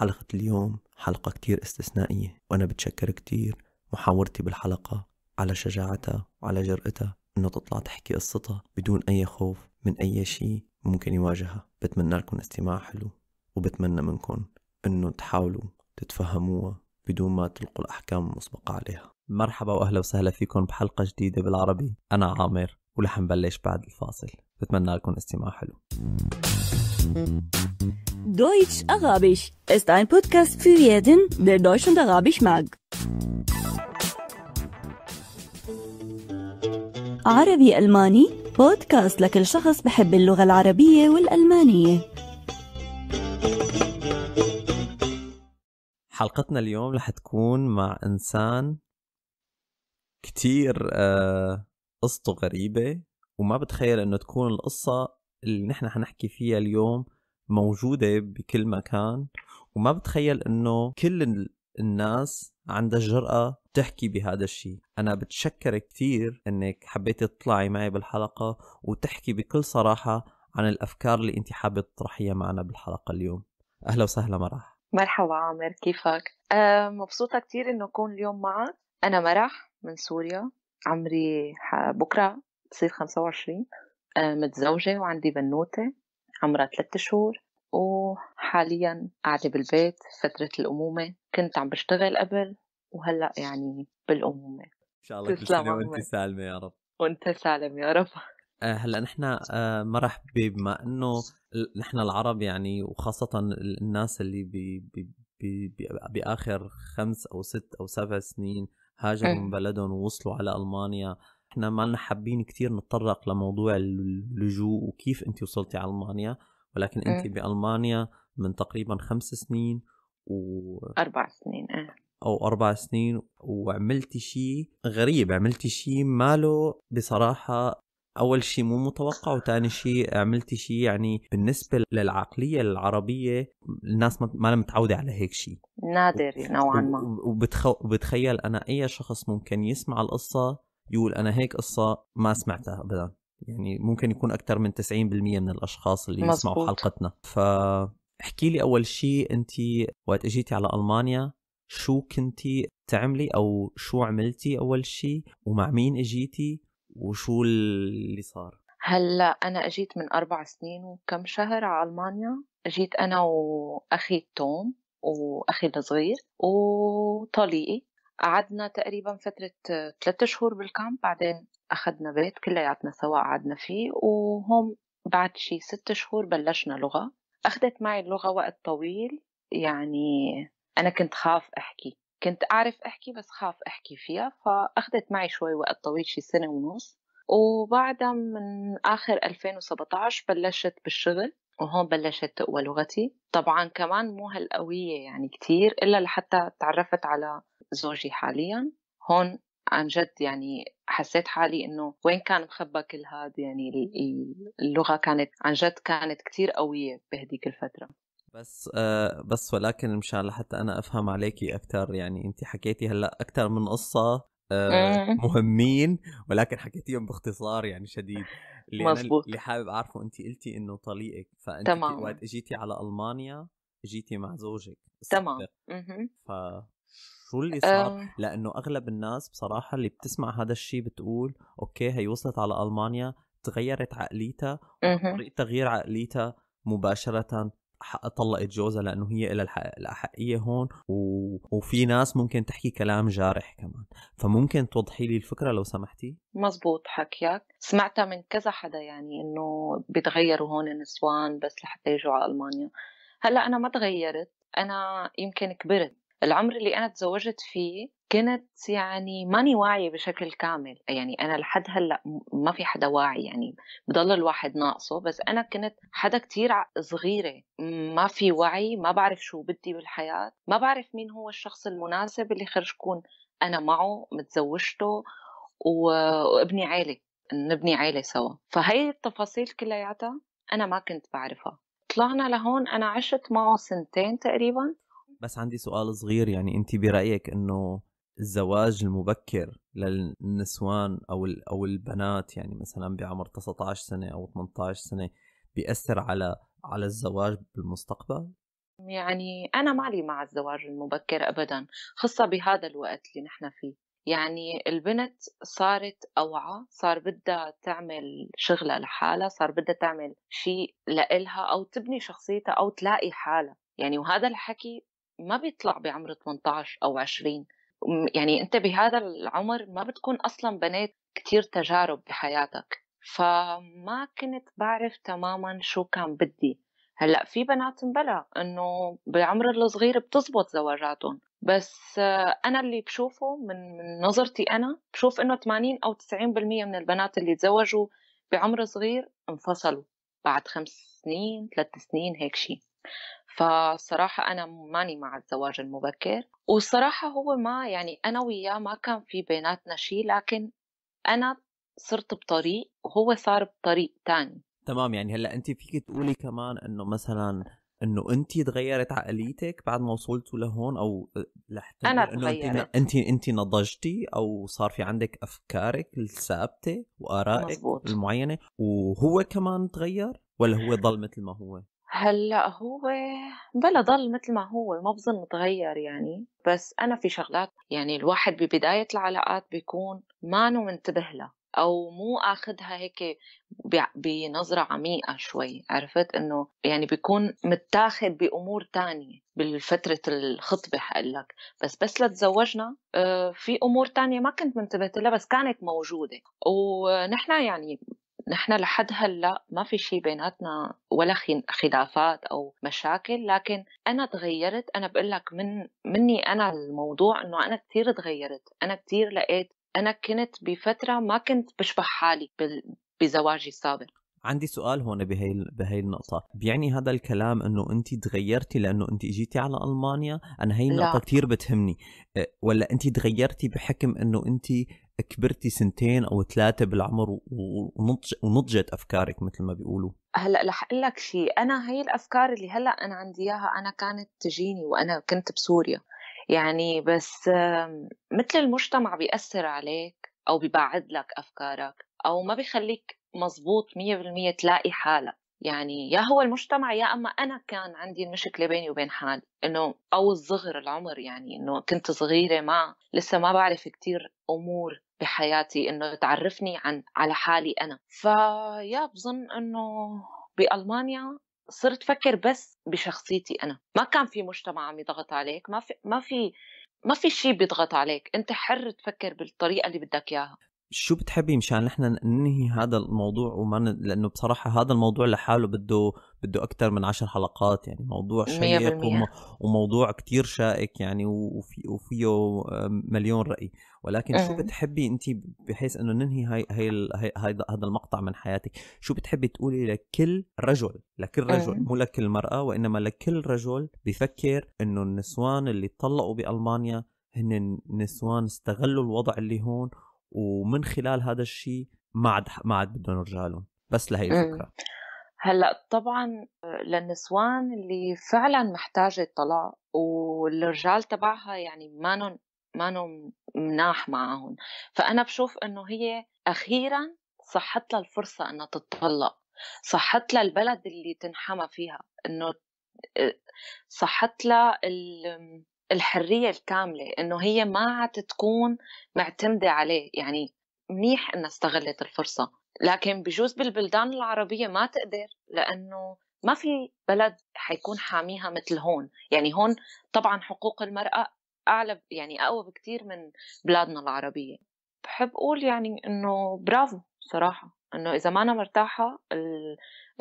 حلقة اليوم حلقة كتير استثنائية وأنا بتشكر كتير محاورتي بالحلقة على شجاعتها وعلى جرأتها إنه تطلع تحكي قصتها بدون أي خوف من أي شيء ممكن يواجهها بتمنى لكم استماع حلو وبتمنى منكم إنه تحاولوا تتفهموها بدون ما تلقوا الأحكام المسبقة عليها مرحبا وأهلا وسهلا فيكم بحلقة جديدة بالعربي أنا عامر ورح نبلش بعد الفاصل بتمنى لكم استماع حلو Deutsch Arabisch ist ein Podcast für jeden, der Deutsch und Arabisch mag. عربي ألماني بودكاست لكل شخص بحب اللغة العربية والألمانية حلقتنا اليوم رح تكون مع إنسان كتير آه قصته غريبة وما بتخيل انه تكون القصة اللي نحن حنحكي فيها اليوم موجودة بكل مكان وما بتخيل انه كل الناس عندها الجرأة تحكي بهذا الشيء أنا بتشكر كثير أنك حبيتي تطلعي معي بالحلقة وتحكي بكل صراحة عن الأفكار اللي أنت حابة تطرحيها معنا بالحلقة اليوم أهلا وسهلا مرح مرحبا عامر كيفك؟ آه، مبسوطة كثير أنه أكون اليوم معك أنا مرح من سوريا عمري بكرة بصير 25 آه، متزوجة وعندي بنوتة عمرها ثلاثة شهور وحاليا قاعدة بالبيت فترة الأمومة كنت عم بشتغل قبل وهلا يعني بالأمومة إن شاء الله كل سنة وأنت سالمة يا رب وأنت سالم يا رب آه، هلا نحن آه، مرح بما انه نحن العرب يعني وخاصه الناس اللي بي بي بي باخر خمس او ست او سبع سنين هاجروا إيه. من بلدهم ووصلوا على المانيا احنا ما لنا حابين كثير نتطرق لموضوع اللجوء وكيف انت وصلتي على المانيا ولكن انت بالمانيا إيه. من تقريبا خمس سنين و اربع سنين اه او اربع سنين وعملتي شيء غريب عملتي شيء ماله بصراحه اول شيء مو متوقع وثاني شيء عملتي شيء يعني بالنسبه للعقليه العربيه الناس ما لها متعوده على هيك شيء نادر نوعا ما وبتخيل انا اي شخص ممكن يسمع القصه يقول انا هيك قصه ما سمعتها ابدا يعني ممكن يكون اكثر من 90% من الاشخاص اللي مزبوط. يسمعوا حلقتنا ف احكي لي اول شيء انت وقت اجيتي على المانيا شو كنتي تعملي او شو عملتي اول شيء ومع مين اجيتي وشو اللي صار؟ هلا انا اجيت من اربع سنين وكم شهر على المانيا اجيت انا واخي توم واخي الصغير وطليقي قعدنا تقريبا فترة ثلاثة شهور بالكامب بعدين أخذنا بيت كلياتنا سوا قعدنا فيه وهم بعد شي ست شهور بلشنا لغة أخذت معي اللغة وقت طويل يعني أنا كنت خاف أحكي كنت أعرف أحكي بس خاف أحكي فيها فأخذت معي شوي وقت طويل شي سنة ونص وبعدها من آخر 2017 بلشت بالشغل وهون بلشت تقوى لغتي طبعا كمان مو هالقوية يعني كتير إلا لحتى تعرفت على زوجي حاليا هون عن جد يعني حسيت حالي انه وين كان مخبى كل هذا يعني اللغه كانت عن جد كانت كثير قويه بهديك الفتره بس آه بس ولكن مشان لحتى انا افهم عليكي اكثر يعني انت حكيتي هلا اكثر من قصه آه إيه. مهمين ولكن حكيتيهم باختصار يعني شديد اللي مزبوط. اللي حابب اعرفه انت قلتي انه طليقك فانت تمام. وقت اجيتي على المانيا اجيتي مع زوجك تمام ف شو اللي صار؟ أه. لانه اغلب الناس بصراحه اللي بتسمع هذا الشيء بتقول اوكي هي وصلت على المانيا تغيرت عقليتها طريقه تغيير عقليتها مباشره طلقت جوزها لانه هي لها الاحقيه هون و... وفي ناس ممكن تحكي كلام جارح كمان فممكن توضحي لي الفكره لو سمحتي مزبوط حكيك سمعتها من كذا حدا يعني انه بيتغيروا هون النسوان بس لحتى يجوا على المانيا هلا انا ما تغيرت انا يمكن كبرت العمر اللي انا تزوجت فيه كنت يعني ماني واعية بشكل كامل يعني أنا لحد هلأ ما في حدا واعي يعني بضل الواحد ناقصه بس أنا كنت حدا كتير صغيرة ما في وعي ما بعرف شو بدي بالحياة ما بعرف مين هو الشخص المناسب اللي خرج كون أنا معه متزوجته وابني عيلة نبني عيلة سوا فهي التفاصيل كلياتها أنا ما كنت بعرفها طلعنا لهون أنا عشت معه سنتين تقريبا بس عندي سؤال صغير يعني انت برايك انه الزواج المبكر للنسوان او او البنات يعني مثلا بعمر 19 سنه او 18 سنه بياثر على على الزواج بالمستقبل؟ يعني انا مالي مع الزواج المبكر ابدا خاصه بهذا الوقت اللي نحن فيه يعني البنت صارت أوعى صار بدها تعمل شغلة لحالها صار بدها تعمل شيء لإلها أو تبني شخصيتها أو تلاقي حالها يعني وهذا الحكي ما بيطلع بعمر 18 أو 20 يعني انت بهذا العمر ما بتكون اصلا بنيت كتير تجارب بحياتك فما كنت بعرف تماما شو كان بدي هلا في بنات بلا انه بعمر الصغير بتزبط زواجاتهم بس آه، انا اللي بشوفه من, من نظرتي انا بشوف انه 80 او 90% من البنات اللي تزوجوا بعمر صغير انفصلوا بعد خمس سنين ثلاث سنين هيك شيء فصراحة أنا ماني مع الزواج المبكر والصراحة هو ما يعني أنا وياه ما كان في بيناتنا شيء لكن أنا صرت بطريق وهو صار بطريق تاني تمام يعني هلا أنت فيك تقولي كمان إنه مثلا انه انت تغيرت عقليتك بعد ما وصلتوا لهون او لحتى انا تغيرت انت انت نضجتي او صار في عندك افكارك الثابته وارائك المعينه وهو كمان تغير ولا هو ضل مثل ما هو؟ هلا هو بلا ضل مثل ما هو ما بظن تغير يعني بس انا في شغلات يعني الواحد ببدايه العلاقات بيكون مانو منتبه لها او مو اخذها هيك بنظره عميقه شوي عرفت انه يعني بيكون متاخد بامور تانية بالفتره الخطبه حقلك بس بس لتزوجنا آه، في امور تانية ما كنت منتبهت لها بس كانت موجوده ونحن يعني نحن لحد هلا ما في شيء بيناتنا ولا خلافات او مشاكل لكن انا تغيرت انا بقول لك من مني انا الموضوع انه انا كثير تغيرت انا كثير لقيت انا كنت بفتره ما كنت بشبه حالي بزواجي السابق عندي سؤال هون بهي بهي النقطة، بيعني هذا الكلام انه انت تغيرتي لانه انت اجيتي على المانيا؟ انا هي النقطة كثير بتهمني، ولا انت تغيرتي بحكم انه انت كبرتي سنتين او ثلاثه بالعمر ونضج ونضجت افكارك مثل ما بيقولوا هلا رح اقول لك شيء انا هي الافكار اللي هلا انا عندي اياها انا كانت تجيني وانا كنت بسوريا يعني بس مثل المجتمع بيأثر عليك او بيبعد لك افكارك او ما بيخليك مزبوط 100% تلاقي حالك يعني يا هو المجتمع يا اما انا كان عندي المشكله بيني وبين حالي انه او الصغر العمر يعني انه كنت صغيره ما لسه ما بعرف كثير امور بحياتي انه تعرفني عن على حالي انا فيا بظن انه بالمانيا صرت فكر بس بشخصيتي انا ما كان في مجتمع عم يضغط عليك ما في ما في ما في شيء بيضغط عليك انت حر تفكر بالطريقه اللي بدك اياها شو بتحبي مشان نحن ننهي هذا الموضوع وما ن... لانه بصراحه هذا الموضوع لحاله بده بده اكثر من عشر حلقات يعني موضوع شيق وم... وموضوع كتير شائك يعني وفي... وفيه آه، مليون راي ولكن أه. شو بتحبي انت بحيث انه ننهي هاي هاي, هذا هاي... هاي هذا المقطع من حياتك شو بتحبي تقولي لكل رجل لكل رجل أه. مو لكل مراه وانما لكل رجل بفكر انه النسوان اللي طلقوا بالمانيا هن نسوان استغلوا الوضع اللي هون ومن خلال هذا الشيء ما عاد ما عاد بدهم رجالهم بس لهي الفكره هلا طبعا للنسوان اللي فعلا محتاجه الطلاق والرجال تبعها يعني مانن مانن مناح معهم فانا بشوف انه هي اخيرا صحت لها الفرصه انها تتطلق صحت لها البلد اللي تنحمى فيها انه آه، صحت لها الحرية الكاملة إنه هي ما عاد تكون معتمدة عليه يعني منيح إنها استغلت الفرصة لكن بجوز بالبلدان العربية ما تقدر لأنه ما في بلد حيكون حاميها مثل هون يعني هون طبعا حقوق المرأة أعلى يعني أقوى بكثير من بلادنا العربية بحب أقول يعني إنه برافو صراحة إنه إذا ما أنا مرتاحة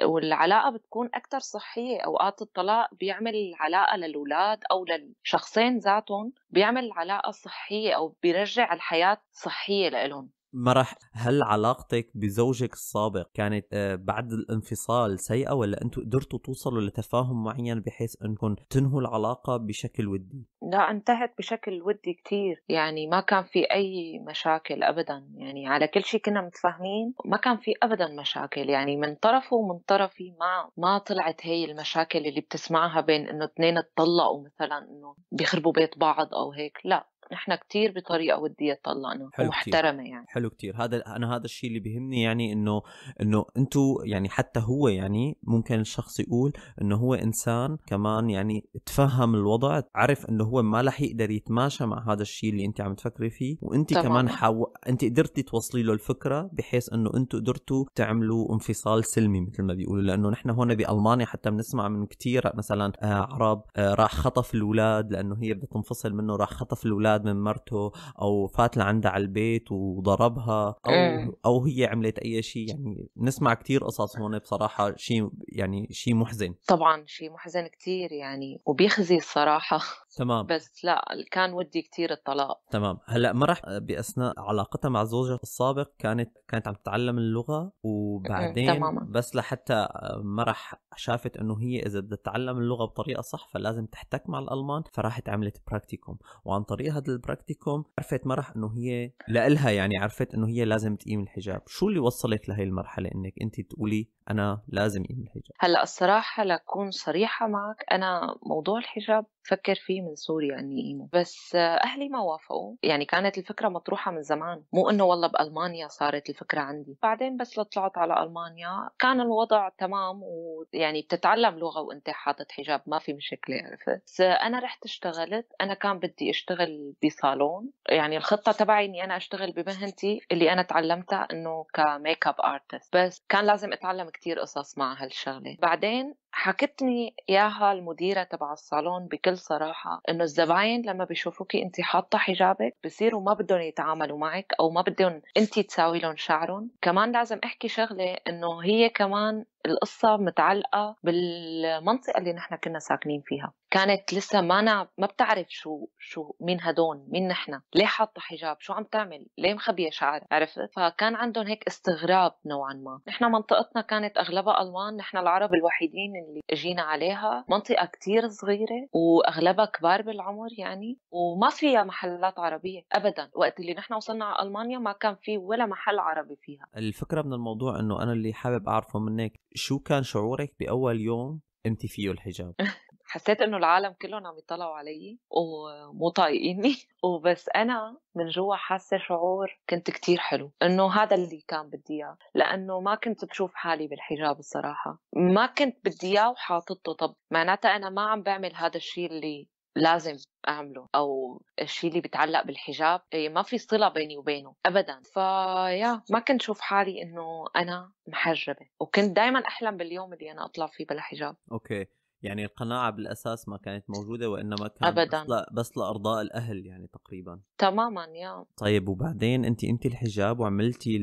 والعلاقة بتكون أكثر صحية أوقات الطلاق بيعمل علاقة للأولاد أو للشخصين ذاتهم بيعمل علاقة صحية أو بيرجع الحياة صحية لإلهم مرح هل علاقتك بزوجك السابق كانت آه، بعد الانفصال سيئة ولا أنتم قدرتوا توصلوا لتفاهم معين بحيث أنكم تنهوا العلاقة بشكل ودي؟ لا انتهت بشكل ودي كتير يعني ما كان في أي مشاكل أبدا يعني على كل شيء كنا متفاهمين ما كان في أبدا مشاكل يعني من طرفه ومن طرفي ما ما طلعت هي المشاكل اللي بتسمعها بين إنه اثنين اتطلقوا مثلا إنه بيخربوا بيت بعض أو هيك لا نحن كتير بطريقه وديه طلعنا ومحترمه يعني حلو كتير هذا انا هذا الشيء اللي بيهمني يعني انه انه انتم يعني حتى هو يعني ممكن الشخص يقول انه هو انسان كمان يعني تفهم الوضع عرف انه هو ما رح يقدر يتماشى مع هذا الشيء اللي انت عم تفكري فيه وانت طبعا. كمان حو... انت قدرتي توصلي له الفكره بحيث انه انتم قدرتوا تعملوا انفصال سلمي مثل ما بيقولوا لانه نحن هون بالمانيا حتى بنسمع من كثير مثلا آه، عرب آه، راح خطف الاولاد لانه هي بدها تنفصل منه راح خطف الاولاد انتقاد من مرته او فات لعندها على البيت وضربها او إيه. او هي عملت اي شيء يعني نسمع كثير قصص هون بصراحه شيء يعني شيء محزن طبعا شيء محزن كثير يعني وبيخزي الصراحه تمام بس لا كان ودي كثير الطلاق تمام هلا مرح باثناء علاقتها مع زوجها السابق كانت كانت عم تتعلم اللغه إيه، وبعدين تماما. بس لحتى مرح شافت انه هي اذا بدها تتعلم اللغه بطريقه صح فلازم تحتك مع الالمان فراحت عملت براكتيكوم وعن طريق هذا البراكتيكوم عرفت مرح انه هي لإلها يعني عرفت انه هي لازم تقيم الحجاب شو اللي وصلك لهي المرحله انك انت تقولي انا لازم اقيم الحجاب هلا الصراحه لاكون صريحه معك انا موضوع الحجاب فكر فيه من سوريا اني قيمه بس اهلي ما وافقوا يعني كانت الفكره مطروحه من زمان مو انه والله بالمانيا صارت الفكره عندي بعدين بس طلعت على المانيا كان الوضع تمام ويعني بتتعلم لغه وانت حاطط حجاب ما في مشكله عرفت بس انا رحت اشتغلت انا كان بدي اشتغل بصالون يعني الخطه تبعي اني انا اشتغل بمهنتي اللي انا تعلمتها انه كميك اب ارتست بس كان لازم اتعلم كتير قصص مع هالشغله بعدين حكتني اياها المديره تبع الصالون بكل صراحه انه الزباين لما بيشوفوكي انت حاطه حجابك بصيروا ما بدهم يتعاملوا معك او ما بدهم انت تساوي لهم شعرهم كمان لازم احكي شغله انه هي كمان القصة متعلقة بالمنطقة اللي نحن كنا ساكنين فيها كانت لسه ما أنا ما بتعرف شو شو مين هدون مين نحن ليه حاطة حجاب شو عم تعمل ليه مخبية شعر عرفت فكان عندهم هيك استغراب نوعا ما نحن منطقتنا كانت أغلبها ألمان نحن العرب الوحيدين اللي اجينا عليها منطقة كتير صغيرة وأغلبها كبار بالعمر يعني وما فيها محلات عربية أبدا وقت اللي نحن وصلنا على ألمانيا ما كان في ولا محل عربي فيها الفكرة من الموضوع أنه أنا اللي حابب أعرفه منك شو كان شعورك باول يوم قمتي فيه الحجاب؟ حسيت انه العالم كلهم عم يطلعوا علي ومو طايقيني وبس انا من جوا حاسه شعور كنت كتير حلو انه هذا اللي كان بدي اياه لانه ما كنت بشوف حالي بالحجاب الصراحه ما كنت بدي اياه وحاططه طب معناتها انا ما عم بعمل هذا الشيء اللي لازم اعمله او الشيء اللي بيتعلق بالحجاب إيه، ما في صله بيني وبينه ابدا فيا ما كنت شوف حالي انه انا محجبه وكنت دائما احلم باليوم اللي انا اطلع فيه بلا حجاب اوكي يعني القناعة بالأساس ما كانت موجودة وإنما كان أبدا. بس, ل... بس لإرضاء الأهل يعني تقريبا تماما يا طيب وبعدين أنت أنت الحجاب وعملتي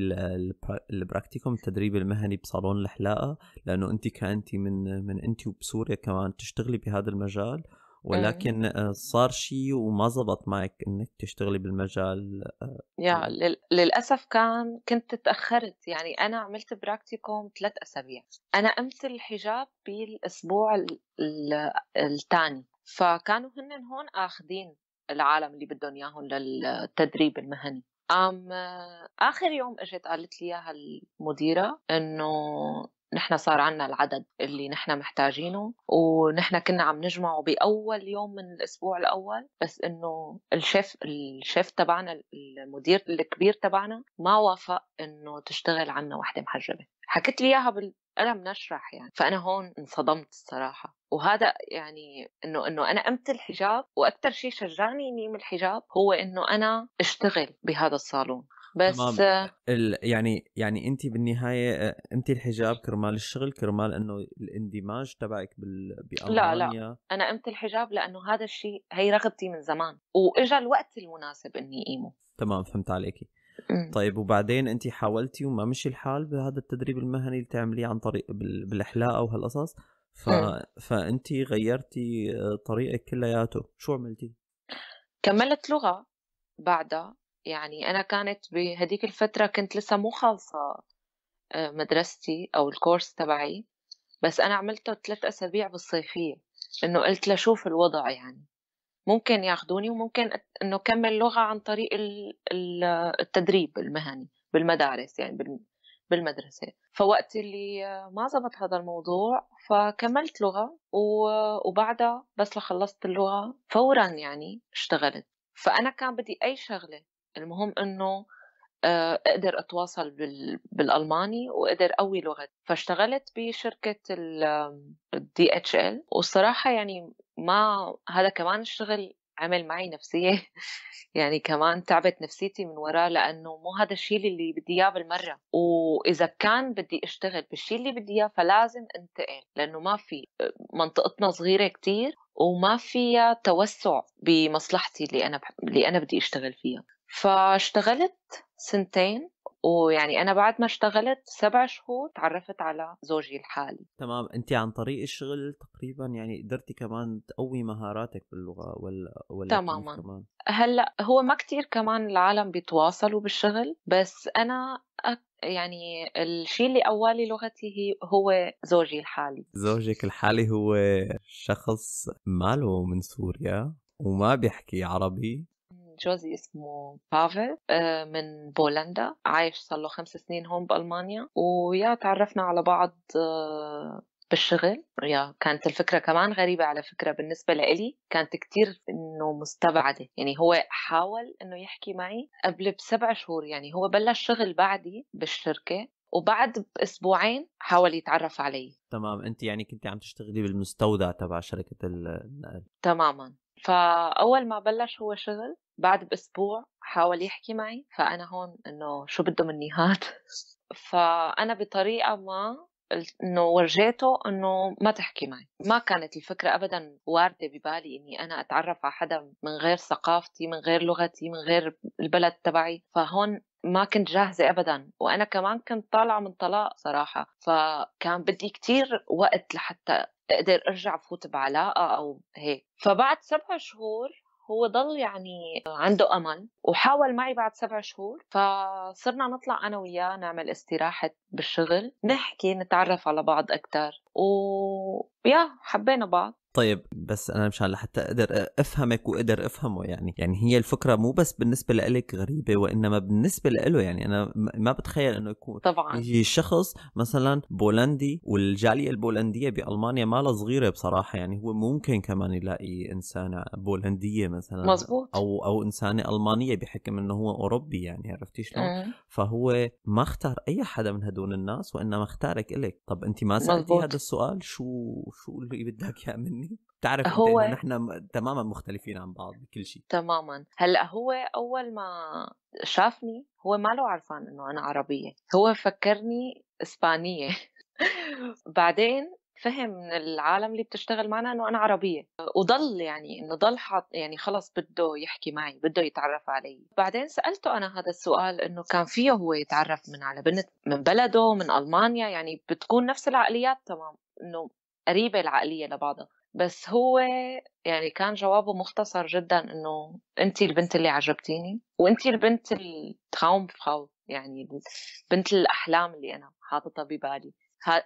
البراكتيكوم التدريب المهني بصالون الحلاقة لأنه أنت كأنت من من أنت وبسوريا كمان تشتغلي بهذا المجال إيه. ولكن آه، صار شيء وما زبط معك انك تشتغلي بالمجال آه، يا للاسف كان كنت تاخرت يعني انا عملت براكتيكوم ثلاث اسابيع انا قمت الحجاب بالاسبوع الثاني فكانوا هن هون اخذين العالم اللي بدهم اياهم للتدريب المهني أم آخر يوم اجت قالت لي اياها المديرة إنه نحن صار عنا العدد اللي نحن محتاجينه ونحن كنا عم نجمعه باول يوم من الاسبوع الاول بس انه الشيف الشيف تبعنا المدير الكبير تبعنا ما وافق انه تشتغل عنا وحده محجبه حكيت لي اياها بال... قلم نشرح يعني فانا هون انصدمت الصراحه وهذا يعني انه انه انا قمت الحجاب واكثر شيء شجعني اني من الحجاب هو انه انا اشتغل بهذا الصالون بس تمام. آه. ال... يعني يعني انت بالنهايه آه، انت الحجاب كرمال الشغل كرمال انه الاندماج تبعك بال... بالمانيا لا لا انا قمت الحجاب لانه هذا الشيء هي رغبتي من زمان واجا الوقت المناسب اني اقيمه تمام فهمت عليكي إمم. طيب وبعدين انت حاولتي وما مشي الحال بهذا التدريب المهني اللي تعمليه عن طريق بال... بالاحلاء او هالقصص ف... إمم. فانت غيرتي آه، طريقك كلياته شو عملتي كملت لغه بعدها يعني أنا كانت بهديك الفترة كنت لسه مو خالصة آه، مدرستي أو الكورس تبعي بس أنا عملته ثلاث أسابيع بالصيفية إنه قلت لشوف الوضع يعني ممكن ياخدوني وممكن إنه كمل لغة عن طريق التدريب المهني بالمدارس يعني بالمدرسة فوقت اللي آه، ما زبط هذا الموضوع فكملت لغة وبعدها بس لخلصت اللغة فورا يعني اشتغلت فأنا كان بدي أي شغلة المهم انه آه، اقدر اتواصل بالالماني واقدر قوي لغتي فاشتغلت بشركه الدي اتش ال والصراحه يعني ما هذا كمان الشغل عمل معي نفسيه يعني كمان تعبت نفسيتي من وراه لانه مو هذا الشيء اللي بدي اياه بالمره واذا كان بدي اشتغل بالشيء اللي بدي اياه فلازم انتقل لانه ما في آه، منطقتنا صغيره كتير وما فيها توسع بمصلحتي اللي انا اللي انا بدي اشتغل فيها فاشتغلت سنتين ويعني انا بعد ما اشتغلت سبع شهور تعرفت على زوجي الحالي تمام انت عن طريق الشغل تقريبا يعني قدرتي كمان تقوي مهاراتك باللغه ولا ولا تماما كمان. هلا هو ما كتير كمان العالم بيتواصلوا بالشغل بس انا يعني الشيء اللي اولي لغتي هو زوجي الحالي زوجك الحالي هو شخص ماله من سوريا وما بيحكي عربي جوزي اسمه بافل آه، من بولندا عايش صار له خمس سنين هون بألمانيا ويا تعرفنا على بعض آه، بالشغل يا كانت الفكرة كمان غريبة على فكرة بالنسبة لإلي كانت كتير إنه مستبعدة يعني هو حاول إنه يحكي معي قبل بسبع شهور يعني هو بلش شغل بعدي بالشركة وبعد باسبوعين حاول يتعرف علي تمام انت يعني كنت عم تشتغلي بالمستودع تبع شركه النقل تماما فاول ما بلش هو شغل بعد باسبوع حاول يحكي معي فانا هون انه شو بده مني هاد فانا بطريقه ما انه ورجيته انه ما تحكي معي ما كانت الفكره ابدا وارده ببالي اني انا اتعرف على حدا من غير ثقافتي من غير لغتي من غير البلد تبعي فهون ما كنت جاهزة أبدا وأنا كمان كنت طالعة من طلاق صراحة فكان بدي كتير وقت لحتى اقدر ارجع فوت بعلاقه او هيك فبعد سبع شهور هو ضل يعني عنده امل وحاول معي بعد سبع شهور فصرنا نطلع انا وياه نعمل استراحه بالشغل نحكي نتعرف على بعض اكثر و... يا حبينا بعض طيب بس انا مشان لحتى اقدر افهمك واقدر افهمه يعني يعني هي الفكره مو بس بالنسبه لك غريبه وانما بالنسبه له يعني انا ما بتخيل انه يكون طبعا يجي شخص مثلا بولندي والجاليه البولنديه بالمانيا مالها صغيره بصراحه يعني هو ممكن كمان يلاقي انسانه بولنديه مثلا مزبوط. او او انسانه المانيه بحكم انه هو اوروبي يعني عرفتي شلون فهو ما اختار اي حدا من هدول الناس وانما اختارك الك طب انت ما سالتي هذا السؤال شو شو اللي بدك اياه مني بتعرف هو انه نحن تماما مختلفين عن بعض بكل شيء تماما هلا هو اول ما شافني هو ما له عرفان انه انا عربيه هو فكرني اسبانيه بعدين فهم من العالم اللي بتشتغل معنا انه انا عربيه وضل يعني انه ضل حاط يعني خلص بده يحكي معي بده يتعرف علي بعدين سالته انا هذا السؤال انه كان فيه هو يتعرف من على بنت من بلده من المانيا يعني بتكون نفس العقليات تمام انه قريبه العقليه لبعضها بس هو يعني كان جوابه مختصر جدا انه انت البنت اللي عجبتيني وانت البنت التراوم فراو يعني بنت الاحلام اللي انا حاططها ببالي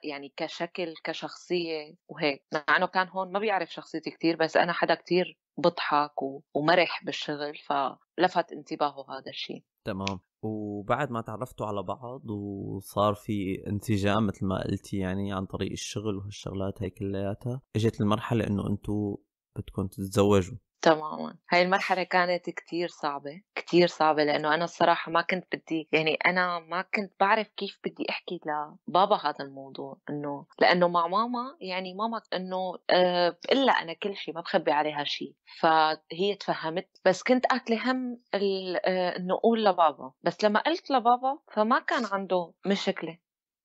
يعني كشكل كشخصية وهيك مع أنه كان هون ما بيعرف شخصيتي كتير بس أنا حدا كتير بضحك ومرح بالشغل فلفت انتباهه هذا الشيء تمام وبعد ما تعرفتوا على بعض وصار في انسجام مثل ما قلتي يعني عن طريق الشغل وهالشغلات هي كلياتها اجت المرحله انه انتم بدكم تتزوجوا تماما هاي المرحلة كانت كتير صعبة كتير صعبة لأنه أنا الصراحة ما كنت بدي يعني أنا ما كنت بعرف كيف بدي أحكي لبابا هذا الموضوع إنه لأنه مع ماما يعني ماما إنه إلا آه، بقلها أنا كل شيء ما بخبي عليها شيء فهي تفهمت بس كنت أكل هم آه، إنه أقول لبابا بس لما قلت لبابا فما كان عنده مشكلة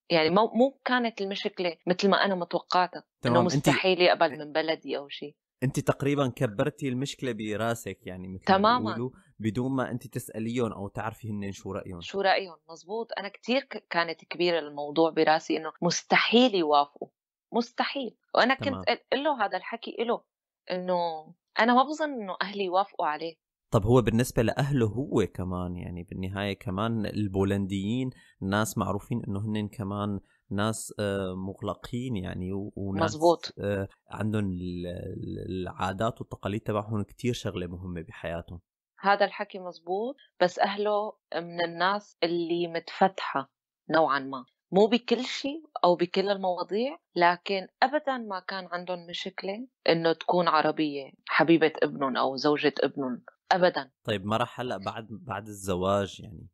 يعني مو مو كانت المشكله مثل ما انا متوقعتها انه مستحيل يقبل من بلدي او شيء انت تقريبا كبرتي المشكله براسك يعني مثل تماما بدون ما انت تساليهم او تعرفي هن شو رايهم شو رايهم مزبوط انا كثير كانت كبيره الموضوع براسي انه مستحيل يوافقوا مستحيل وانا تمام. كنت اقول له هذا الحكي له انه انا ما بظن انه اهلي يوافقوا عليه طب هو بالنسبه لاهله هو كمان يعني بالنهايه كمان البولنديين ناس معروفين انه هن كمان ناس آه، مغلقين يعني وناس مزبوط. آه، عندهم العادات والتقاليد تبعهم كتير شغله مهمه بحياتهم هذا الحكي مزبوط بس اهله من الناس اللي متفتحه نوعا ما مو بكل شيء او بكل المواضيع لكن ابدا ما كان عندهم مشكله انه تكون عربيه حبيبه ابنهم او زوجة ابنهم ابدا طيب ما راح هلا بعد بعد الزواج يعني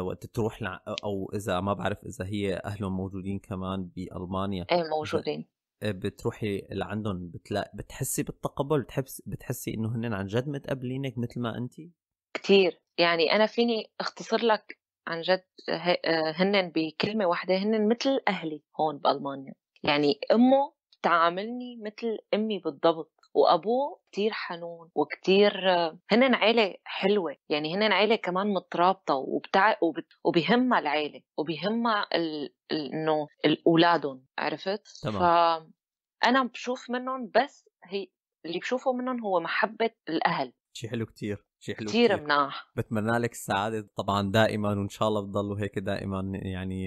وقت تروح لع... او اذا ما بعرف اذا هي اهلهم موجودين كمان بالمانيا ايه موجودين إيه، بتروحي لعندهم بتلا... بتحسي بالتقبل بتحس... بتحسي انه هن عن جد متقبلينك مثل ما انت كثير يعني انا فيني اختصر لك عن جد هن بكلمه واحده هن مثل اهلي هون بالمانيا يعني امه تعاملني مثل امي بالضبط وابوه كتير حنون وكتير هن عيلة حلوة يعني هن عيلة كمان مترابطة وبتع... وب... وبيهمها العيلة وبيهمها ال... انه اولادهم عرفت؟ تمام. فانا بشوف منهم بس هي اللي بشوفه منهم هو محبة الاهل شي حلو كتير شي حلو كتير, مناح بتمنى لك السعادة طبعا دائما وإن شاء الله بتضلوا هيك دائما يعني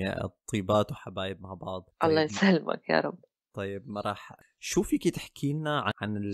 طيبات وحبايب مع بعض الله طيب. يسلمك يا رب طيب راح شو فيكي تحكي لنا عن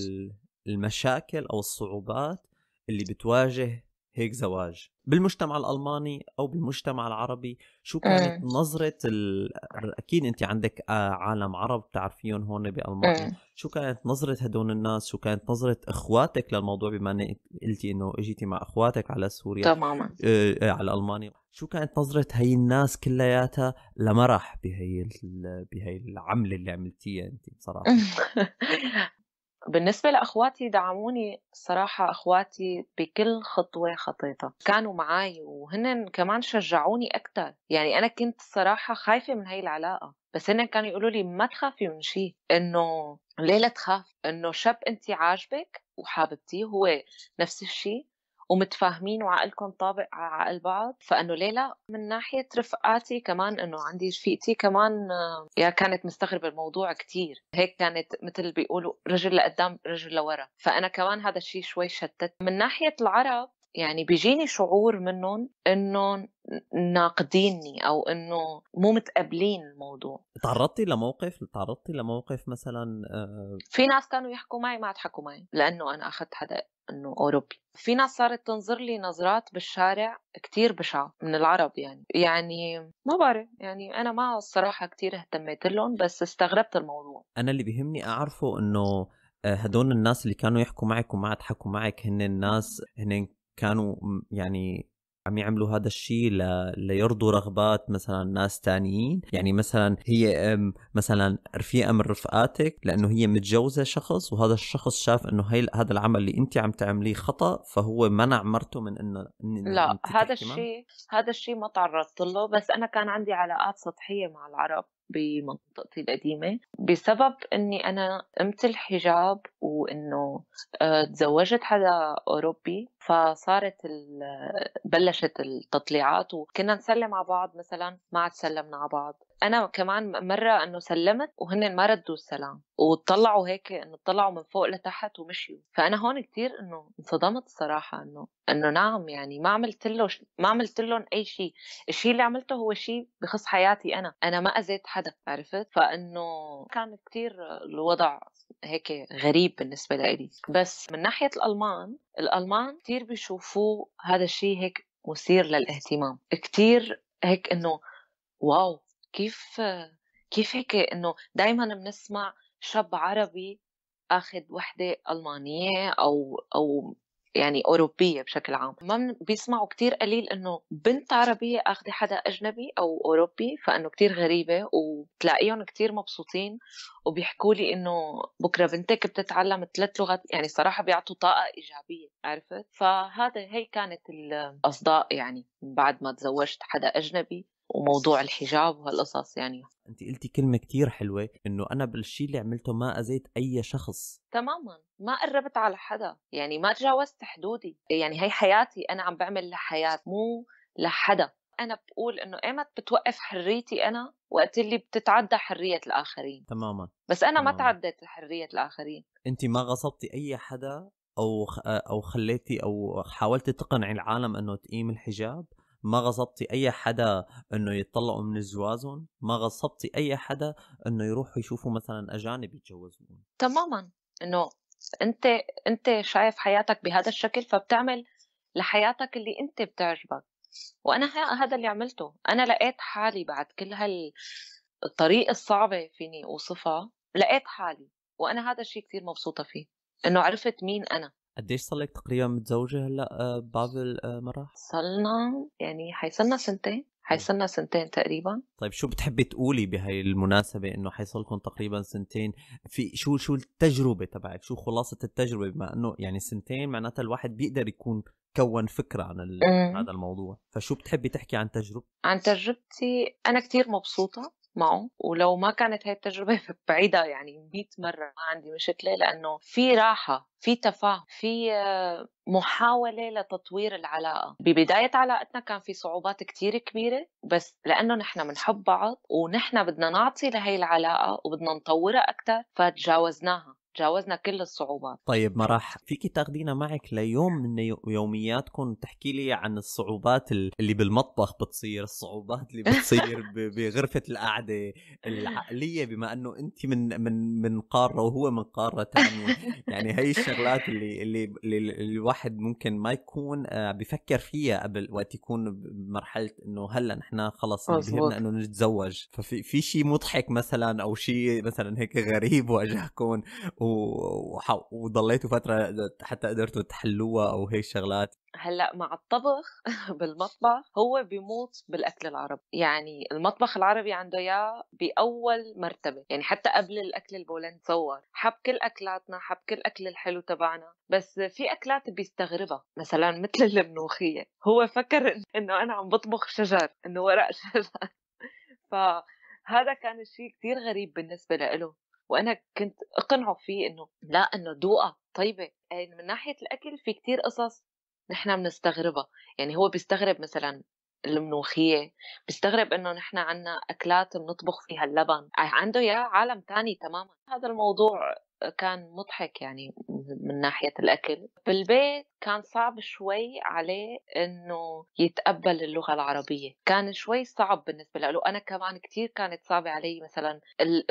المشاكل او الصعوبات اللي بتواجه هيك زواج بالمجتمع الالماني او بالمجتمع العربي شو كانت أه. نظره ال... اكيد انت عندك آه، عالم عرب بتعرفيهم هون بالمانيا أه. شو كانت نظره هدول الناس شو كانت نظره اخواتك للموضوع بما انك قلتي انه اجيتي مع اخواتك على سوريا تماما آه, آه، على المانيا شو كانت نظره هي الناس كلياتها لمرح بهي ال... بهي العمله اللي عملتيها انت بصراحه بالنسبة لأخواتي دعموني صراحة أخواتي بكل خطوة خطيتها كانوا معي وهن كمان شجعوني أكثر يعني أنا كنت صراحة خايفة من هاي العلاقة بس هن كانوا يقولوا لي ما تخافي من شيء انه ليه لا تخاف انه شاب انت عاجبك وحاببتيه هو نفس الشيء ومتفاهمين وعقلكم طابق على عقل بعض فانه ليه لا من ناحيه رفقاتي كمان انه عندي رفيقتي كمان آه، يا كانت مستغربه الموضوع كثير هيك كانت مثل بيقولوا رجل لقدام رجل لورا فانا كمان هذا الشيء شوي شتت من ناحيه العرب يعني بيجيني شعور منهم انهم ناقديني او انه مو متقبلين الموضوع تعرضتي لموقف تعرضتي لموقف مثلا آه... في ناس كانوا يحكوا معي ما عاد حكوا معي لانه انا اخذت حدا انه اوروبي في ناس صارت تنظر لي نظرات بالشارع كتير بشعة من العرب يعني يعني ما بعرف يعني انا ما الصراحة كتير اهتميت لهم بس استغربت الموضوع انا اللي بيهمني اعرفه انه آه، هدول الناس اللي كانوا يحكوا معك وما عاد حكوا معك هن الناس هن كانوا يعني عم يعملوا هذا الشيء ل... ليرضوا رغبات مثلا ناس تانيين يعني مثلا هي مثلا رفيقة من رفقاتك لأنه هي متجوزة شخص وهذا الشخص شاف أنه هي هذا العمل اللي أنت عم تعمليه خطأ فهو منع مرته من أنه إن لا هذا الشيء هذا الشيء ما تعرضت له بس أنا كان عندي علاقات سطحية مع العرب بمنطقتي القديمة بسبب أني أنا قمت الحجاب وأنه آه، تزوجت حدا أوروبي فصارت بلشت التطليعات وكنا نسلم على بعض مثلا ما عاد سلمنا على بعض انا كمان مره انه سلمت وهن ما ردوا السلام وطلعوا هيك انه طلعوا من فوق لتحت ومشيوا فانا هون كثير انه انصدمت صراحه انه انه نعم يعني ما عملت له ما عملت لهم اي شيء الشيء اللي عملته هو شيء بخص حياتي انا انا ما اذيت حدا عرفت فانه كان كثير الوضع هيك غريب بالنسبه لإلي بس من ناحيه الالمان الالمان كثير بيشوفوه هذا الشيء هيك مثير للاهتمام كثير هيك انه واو كيف كيف هيك انه دائما بنسمع شاب عربي اخذ وحده المانيه او او يعني اوروبيه بشكل عام ما بيسمعوا كثير قليل انه بنت عربيه اخذه حدا اجنبي او اوروبي فانه كثير غريبه وتلاقيهم كثير مبسوطين وبيحكوا لي انه بكره بنتك بتتعلم ثلاث لغات يعني صراحه بيعطوا طاقه ايجابيه عرفت فهذا هي كانت الاصداء يعني بعد ما تزوجت حدا اجنبي وموضوع الحجاب وهالقصص يعني انت قلتي كلمه كتير حلوه انه انا بالشيء اللي عملته ما اذيت اي شخص تماما ما قربت على حدا يعني ما تجاوزت حدودي يعني هي حياتي انا عم بعمل لحياه مو لحدا انا بقول انه ايمت بتوقف حريتي انا وقت اللي بتتعدى حريه الاخرين تماما بس انا تماماً. ما تعديت حريه الاخرين انت ما غصبتي اي حدا او او خليتي او حاولتي تقنعي العالم انه تقيم الحجاب ما غصبتي اي حدا انه يتطلقوا من زواجهم ما غصبتي اي حدا انه يروحوا يشوفوا مثلا اجانب يتجوزون تماما انه انت انت شايف حياتك بهذا الشكل فبتعمل لحياتك اللي انت بتعجبك وانا هذا اللي عملته انا لقيت حالي بعد كل هالطريق الصعبه فيني اوصفها لقيت حالي وانا هذا الشيء كثير مبسوطه فيه انه عرفت مين انا قديش صار لك تقريبا متزوجه هلا آه، بابل آه، مراح؟ صلنا يعني حيصلنا سنتين حيصلنا سنتين تقريبا طيب شو بتحبي تقولي بهاي المناسبة انه حيصلكم تقريبا سنتين في شو شو التجربة تبعك شو خلاصة التجربة بما انه يعني سنتين معناتها الواحد بيقدر يكون كون فكرة عن هذا الموضوع فشو بتحبي تحكي عن تجربة عن تجربتي انا كثير مبسوطة معه ولو ما كانت هاي التجربة بعيدة يعني 100 مرة ما عندي مشكلة لأنه في راحة في تفاهم في آه، محاولة لتطوير العلاقة ببداية علاقتنا كان في صعوبات كتير كبيرة بس لأنه نحن بنحب بعض ونحن بدنا نعطي لهي العلاقة وبدنا نطورها أكثر فتجاوزناها تجاوزنا كل الصعوبات طيب ما راح فيكي تاخدينا معك ليوم من يومياتكم تحكي لي عن الصعوبات اللي بالمطبخ بتصير الصعوبات اللي بتصير بغرفه القعده العقليه بما انه انت من من من قاره وهو من قاره ثانيه يعني هي الشغلات اللي اللي, اللي الواحد ممكن ما يكون آه، بفكر فيها قبل وقت يكون بمرحله انه هلا نحن خلص بهمنا انه نتزوج ففي في شيء مضحك مثلا او شيء مثلا هيك غريب واجهكم وضليتوا فتره حتى قدرتوا تحلوها او هي الشغلات هلا مع الطبخ بالمطبخ هو بيموت بالاكل العربي يعني المطبخ العربي عنده اياه باول مرتبه يعني حتى قبل الاكل البولندي صور حب كل اكلاتنا حب كل اكل الحلو تبعنا بس في اكلات بيستغربها مثلا مثل المنوخيه هو فكر انه انا عم بطبخ شجر انه ورق شجر ف هذا كان الشيء كثير غريب بالنسبة له وانا كنت اقنعه فيه انه لا انه ذوقها طيبه يعني من ناحيه الاكل في كتير قصص نحن بنستغربها يعني هو بيستغرب مثلا المنوخية بيستغرب انه نحن عنا اكلات بنطبخ فيها اللبن آه، عنده يا عالم تاني تماما هذا الموضوع كان مضحك يعني من ناحية الأكل بالبيت كان صعب شوي عليه أنه يتقبل اللغة العربية كان شوي صعب بالنسبة له أنا كمان كتير كانت صعبة علي مثلا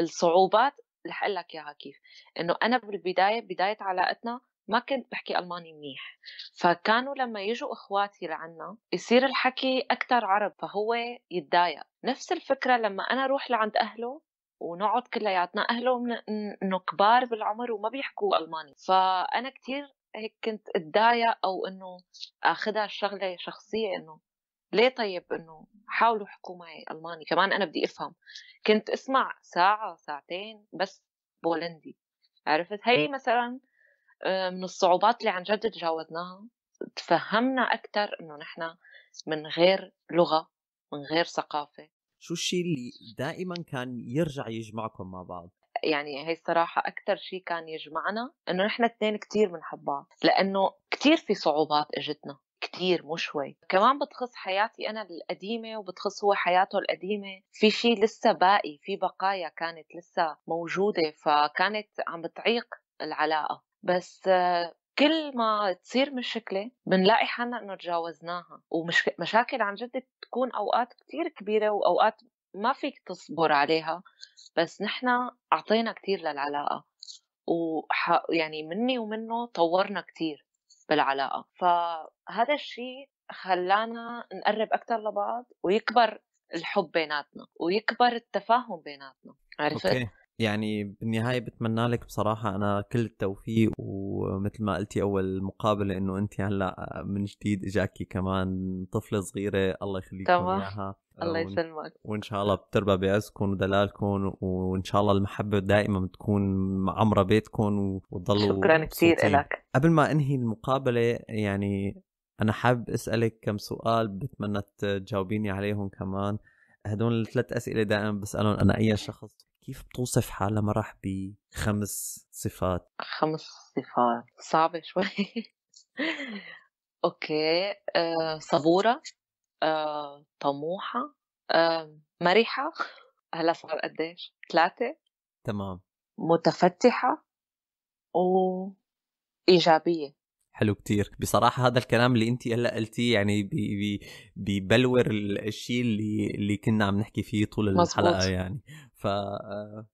الصعوبات رح اقول لك اياها كيف انه انا بالبدايه بدايه علاقتنا ما كنت بحكي الماني منيح فكانوا لما يجوا اخواتي لعنا يصير الحكي اكثر عرب فهو يتضايق نفس الفكره لما انا اروح لعند اهله ونقعد كلياتنا اهله انه كبار بالعمر وما بيحكوا الماني فانا كثير هيك كنت اتضايق او انه اخذها الشغله شخصيه انه ليه طيب انه حاولوا حكوا معي الماني كمان انا بدي افهم كنت اسمع ساعه ساعتين بس بولندي عرفت هي مثلا آه، من الصعوبات اللي عن جد تجاوزناها تفهمنا اكثر انه نحن من غير لغه من غير ثقافه شو الشيء اللي دائما كان يرجع يجمعكم مع بعض يعني هي الصراحة أكثر شيء كان يجمعنا إنه نحن اثنين كثير بنحب بعض لأنه كثير في صعوبات إجتنا كتير مو شوي كمان بتخص حياتي أنا القديمة وبتخص هو حياته القديمة في شيء لسه باقي في بقايا كانت لسه موجودة فكانت عم بتعيق العلاقة بس كل ما تصير مشكلة بنلاقي حالنا انه تجاوزناها ومشاكل عن جد بتكون اوقات كتير كبيرة واوقات ما فيك تصبر عليها بس نحن اعطينا كتير للعلاقة ويعني يعني مني ومنه طورنا كتير بالعلاقه فهذا الشيء خلانا نقرب اكثر لبعض ويكبر الحب بيناتنا ويكبر التفاهم بيناتنا عرفت؟ أوكي. يعني بالنهاية بتمنى لك بصراحة أنا كل التوفيق ومثل ما قلتي أول مقابلة إنه أنت هلا من جديد إجاكي كمان طفلة صغيرة الله يخليكم إياها الله آه، يسلمك وان شاء الله بتربى بعزكم ودلالكم وان شاء الله المحبه دائما بتكون عمره بيتكم وتضلوا شكرا كثير لك قبل ما انهي المقابله يعني انا حابب اسالك كم سؤال بتمنى تجاوبيني عليهم كمان هدول الثلاث اسئله دائما بسالهم انا اي شخص كيف بتوصف حالها مرح بخمس صفات خمس صفات صعبه شوي اوكي أه صبوره آه، طموحة آه، مرحة هلا صار قديش؟ ثلاثة تمام متفتحة وإيجابية حلو كتير بصراحة هذا الكلام اللي انت هلا قلتيه يعني بي بي ببلور الشيء اللي اللي كنا عم نحكي فيه طول الحلقة مزبوط. يعني ف,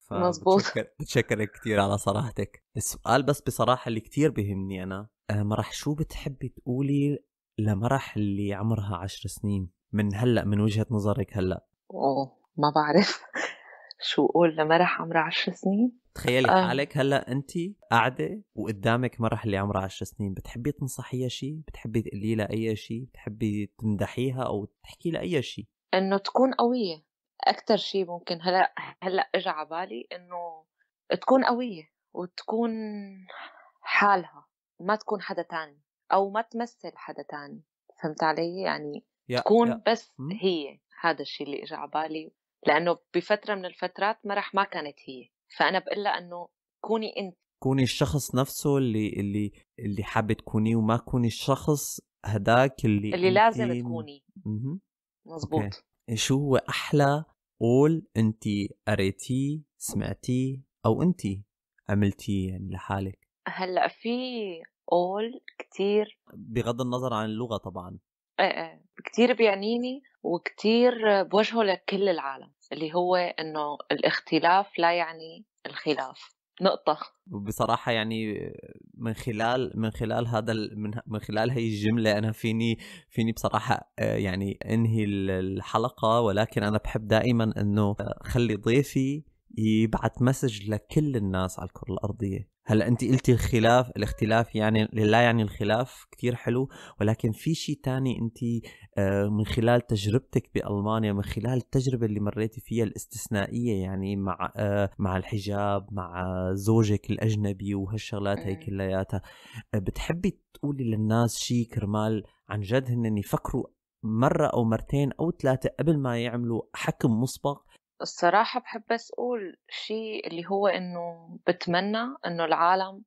ف بتشكر بتشكرك كثير على صراحتك السؤال بس بصراحة اللي كتير بهمني أنا آه، مرح شو بتحبي تقولي لمرح اللي عمرها عشر سنين من هلا من وجهه نظرك هلا اوه ما بعرف شو اقول لمرح عمرها عشر سنين تخيلي آه. حالك هلا انت قاعده وقدامك مرح اللي عمرها عشر سنين بتحبي تنصحيها شيء بتحبي تقولي لها اي شيء بتحبي تمدحيها او تحكي لها اي شيء انه تكون قويه اكثر شيء ممكن هلا هلا اجى على بالي انه تكون قويه وتكون حالها ما تكون حدا تاني او ما تمثل حدا تاني فهمت علي يعني يا تكون يا بس م? هي هذا الشيء اللي اجى على بالي لانه بفتره من الفترات مرح ما كانت هي فانا بقول لها انه كوني انت كوني الشخص نفسه اللي اللي اللي حابه تكوني وما كوني الشخص هداك اللي اللي لازم تكوني م- مزبوط okay. شو هو احلى قول انت قريتيه سمعتيه او انت عملتيه يعني لحالك هلا في اول كتير بغض النظر عن اللغة طبعا ايه ايه كتير بيعنيني وكتير بوجهه لكل العالم اللي هو انه الاختلاف لا يعني الخلاف نقطة بصراحة يعني من خلال من خلال هذا من, من خلال هي الجملة أنا فيني فيني بصراحة آه، يعني أنهي الحلقة ولكن أنا بحب دائما أنه خلي ضيفي يبعث مسج لكل الناس على الكرة الأرضية هلا انت قلتي الخلاف الاختلاف يعني لا يعني الخلاف كثير حلو ولكن في شيء تاني انت آه، من خلال تجربتك بالمانيا من خلال التجربه اللي مريتي فيها الاستثنائيه يعني مع آه، مع الحجاب مع زوجك الاجنبي وهالشغلات هي إيه. كلياتها آه، بتحبي تقولي للناس شيء كرمال عن جد هن يفكروا مره او مرتين او ثلاثه قبل ما يعملوا حكم مسبق الصراحة بحب بس أقول شيء اللي هو إنه بتمنى إنه العالم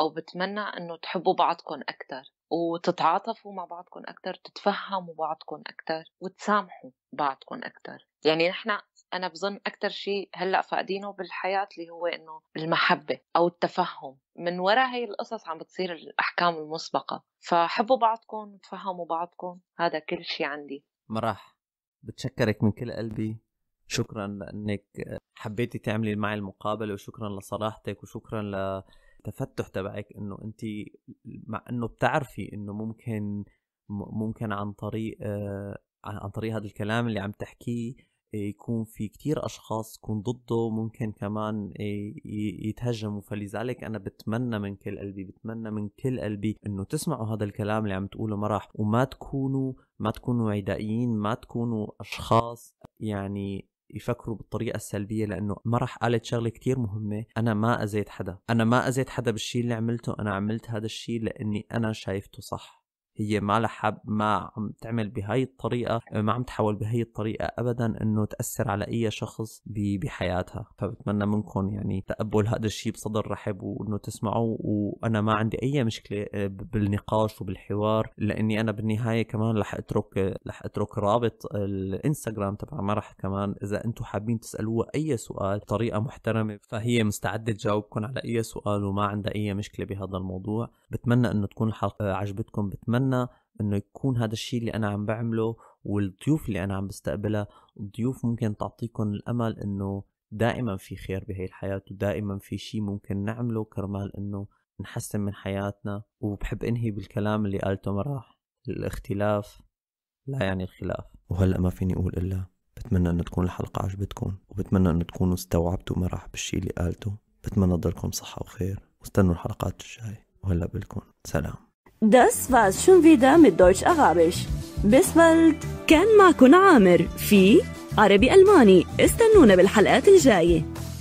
أو بتمنى إنه تحبوا بعضكم أكثر وتتعاطفوا مع بعضكم أكثر تتفهموا بعضكم أكثر وتسامحوا بعضكم أكثر يعني نحن أنا بظن أكثر شيء هلأ فاقدينه بالحياة اللي هو إنه المحبة أو التفهم من وراء هي القصص عم بتصير الأحكام المسبقة فحبوا بعضكم تفهموا بعضكم هذا كل شيء عندي مرح بتشكرك من كل قلبي شكرا انك حبيتي تعملي معي المقابله وشكرا لصراحتك وشكرا لتفتح تبعك انه انت مع انه بتعرفي انه ممكن ممكن عن طريق آه، عن طريق هذا الكلام اللي عم تحكيه آه، يكون في كتير أشخاص يكون ضده ممكن كمان آه، يتهجموا فلذلك أنا بتمنى من كل قلبي بتمنى من كل قلبي أنه تسمعوا هذا الكلام اللي عم تقوله مرح وما تكونوا ما تكونوا عدائيين ما تكونوا أشخاص يعني يفكروا بالطريقه السلبيه لانه ما راح قالت شغله كتير مهمه انا ما اذيت حدا انا ما اذيت حدا بالشي اللي عملته انا عملت هذا الشي لاني انا شايفته صح هي ما لحب ما عم تعمل بهاي الطريقة ما عم تحاول بهاي الطريقة أبدا أنه تأثر على أي شخص بحياتها فبتمنى منكم يعني تقبل هذا الشيء بصدر رحب وأنه تسمعوا وأنا ما عندي أي مشكلة آه، بالنقاش وبالحوار لأني أنا بالنهاية كمان رح أترك رح أترك رابط الإنستغرام تبع رح كمان إذا أنتم حابين تسألوها أي سؤال بطريقة محترمة فهي مستعدة تجاوبكم على أي سؤال وما عندها أي مشكلة بهذا الموضوع بتمنى أنه تكون الحلقة عجبتكم بتمنى بتمنى انه يكون هذا الشيء اللي انا عم بعمله والضيوف اللي انا عم بستقبلها ضيوف ممكن تعطيكم الامل انه دائما في خير بهي الحياة ودائما في شيء ممكن نعمله كرمال انه نحسن من حياتنا وبحب انهي بالكلام اللي قالته مراح الاختلاف لا يعني الخلاف وهلا ما فيني اقول الا بتمنى انه تكون الحلقة عجبتكم وبتمنى انه تكونوا استوعبتوا مراح بالشيء اللي قالته بتمنى تضلكم صحة وخير واستنوا الحلقات الجاي وهلا بلكم سلام Das war's schon wieder mit Deutsch-Arabisch. Bis bald. كان معكم عامر في عربي ألماني استنونا بالحلقات الجاية